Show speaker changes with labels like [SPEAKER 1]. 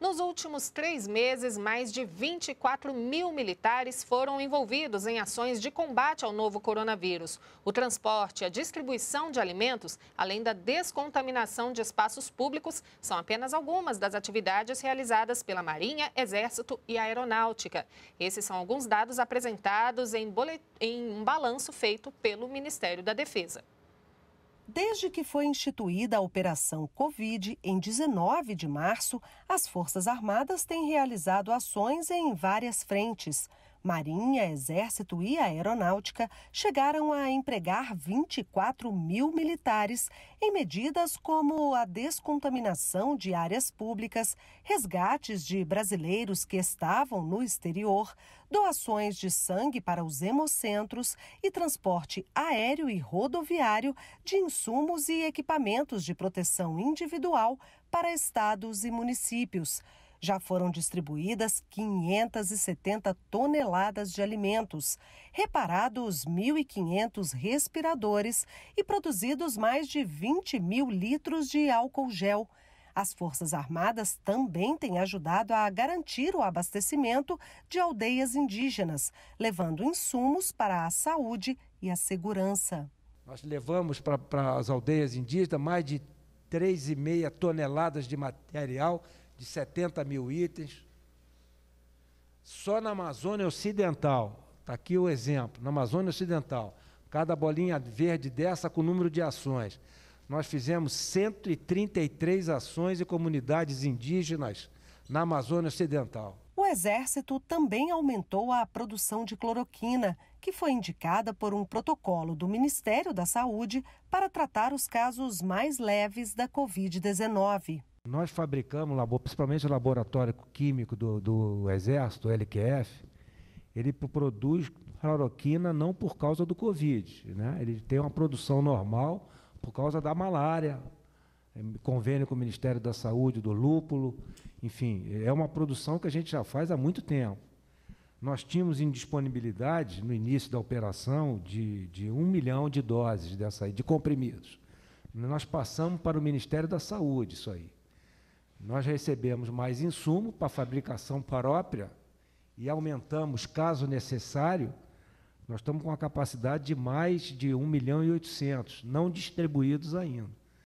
[SPEAKER 1] Nos últimos três meses, mais de 24 mil militares foram envolvidos em ações de combate ao novo coronavírus. O transporte e a distribuição de alimentos, além da descontaminação de espaços públicos, são apenas algumas das atividades realizadas pela Marinha, Exército e Aeronáutica. Esses são alguns dados apresentados em, bolet... em um balanço feito pelo Ministério da Defesa.
[SPEAKER 2] Desde que foi instituída a Operação Covid, em 19 de março, as Forças Armadas têm realizado ações em várias frentes. Marinha, Exército e Aeronáutica chegaram a empregar 24 mil militares em medidas como a descontaminação de áreas públicas, resgates de brasileiros que estavam no exterior, doações de sangue para os hemocentros e transporte aéreo e rodoviário de insumos e equipamentos de proteção individual para estados e municípios. Já foram distribuídas 570 toneladas de alimentos, reparados 1.500 respiradores e produzidos mais de 20 mil litros de álcool gel. As Forças Armadas também têm ajudado a garantir o abastecimento de aldeias indígenas, levando insumos para a saúde e a segurança.
[SPEAKER 3] Nós levamos para as aldeias indígenas mais de 3,5 toneladas de material de 70 mil itens. Só na Amazônia Ocidental, está aqui o exemplo, na Amazônia Ocidental, cada bolinha verde dessa com o número de ações. Nós fizemos 133 ações e comunidades indígenas na Amazônia Ocidental.
[SPEAKER 2] O Exército também aumentou a produção de cloroquina, que foi indicada por um protocolo do Ministério da Saúde para tratar os casos mais leves da Covid-19.
[SPEAKER 3] Nós fabricamos, principalmente o laboratório químico do, do Exército, o LQF, ele produz cloroquina não por causa do Covid, né? ele tem uma produção normal por causa da malária, é, convênio com o Ministério da Saúde, do lúpulo, enfim, é uma produção que a gente já faz há muito tempo. Nós tínhamos indisponibilidade, no início da operação, de, de um milhão de doses dessa, de comprimidos. Nós passamos para o Ministério da Saúde isso aí. Nós recebemos mais insumo para fabricação própria e aumentamos, caso necessário, nós estamos com a capacidade de mais de 1 milhão e 800, não distribuídos ainda.